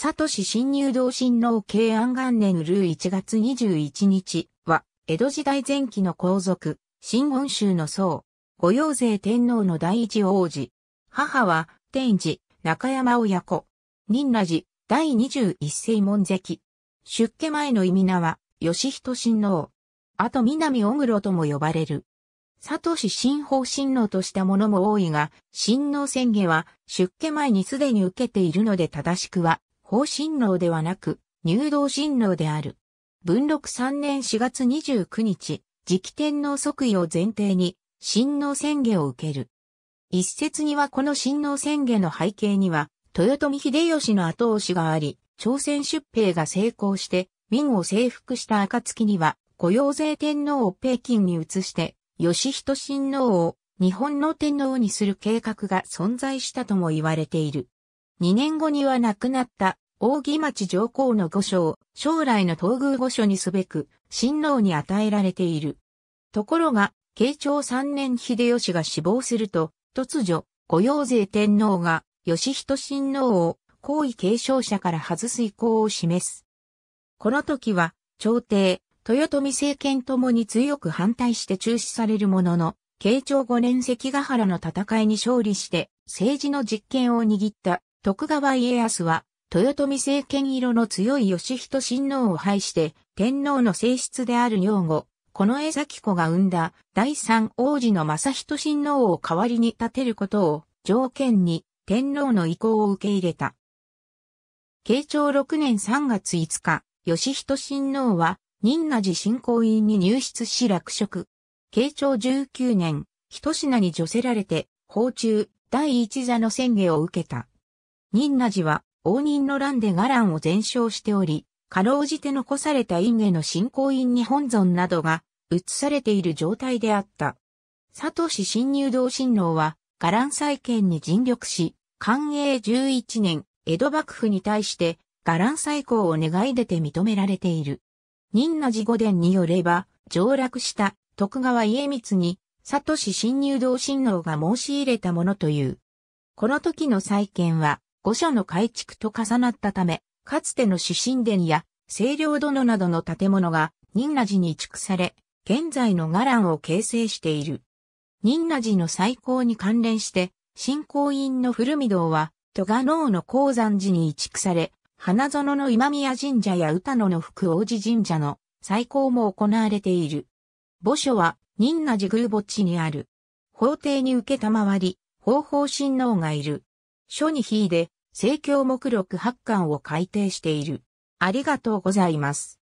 サトシ新入道親王慶安元年ルー1月21日は、江戸時代前期の皇族、新温州の僧、御用勢天皇の第一王子。母は、天治、中山親子。仁和寺、第21世門跡。出家前の意味名は、吉人親王。あと南小黒とも呼ばれる。サトシ新法親王としたものも多いが、親王宣言は出家前にすでに受けているので正しくは、法神王ではなく、入道神王である。文禄3年4月29日、直天皇即位を前提に、神王宣言を受ける。一説にはこの神王宣言の背景には、豊臣秀吉の後押しがあり、朝鮮出兵が成功して、明を征服した暁には、御用税天皇を北京に移して、義人親王を日本の天皇にする計画が存在したとも言われている。2年後には亡くなった扇町上皇の御所将来の東宮御所にすべく、親王に与えられている。ところが、慶長3年秀吉が死亡すると、突如、御用税天皇が、義人親王を、皇位継承者から外す意向を示す。この時は、朝廷、豊臣政権ともに強く反対して中止されるものの、慶長5年関ヶ原の戦いに勝利して、政治の実権を握った徳川家康は、豊臣政権色の強い義人親王を排して、天皇の正室である女王、この江崎子が生んだ第三王子の正人親王を代わりに立てることを条件に天皇の意向を受け入れた。慶長6年3月5日、義人親王は仁和寺信仰院に入室し落職。慶長19年、一品に除せられて、訪中第一座の宣言を受けた。仁和寺は、応仁の乱で伽藍を全焼しており、かろうじて残された院への信仰院に本尊などが移されている状態であった。佐藤氏新入道親王は、伽藍再建に尽力し、寛永11年、江戸幕府に対して、伽藍再興を願い出て認められている。仁和寺御殿によれば、上洛した徳川家光に、佐藤氏新入道親王が申し入れたものという。この時の再建は、御所の改築と重なったため、かつての主神殿や清涼殿などの建物が仁和寺に移築され、現在の伽藍を形成している。仁和寺の再興に関連して、信仰院の古御堂は、戸賀能の鉱山寺に移築され、花園の今宮神社や歌野の福王子神社の再興も行われている。墓所は、仁和寺宮墓地にある。法廷に受けたまわり、方法親王がいる。書に秀で、政教目録8巻を改定している。ありがとうございます。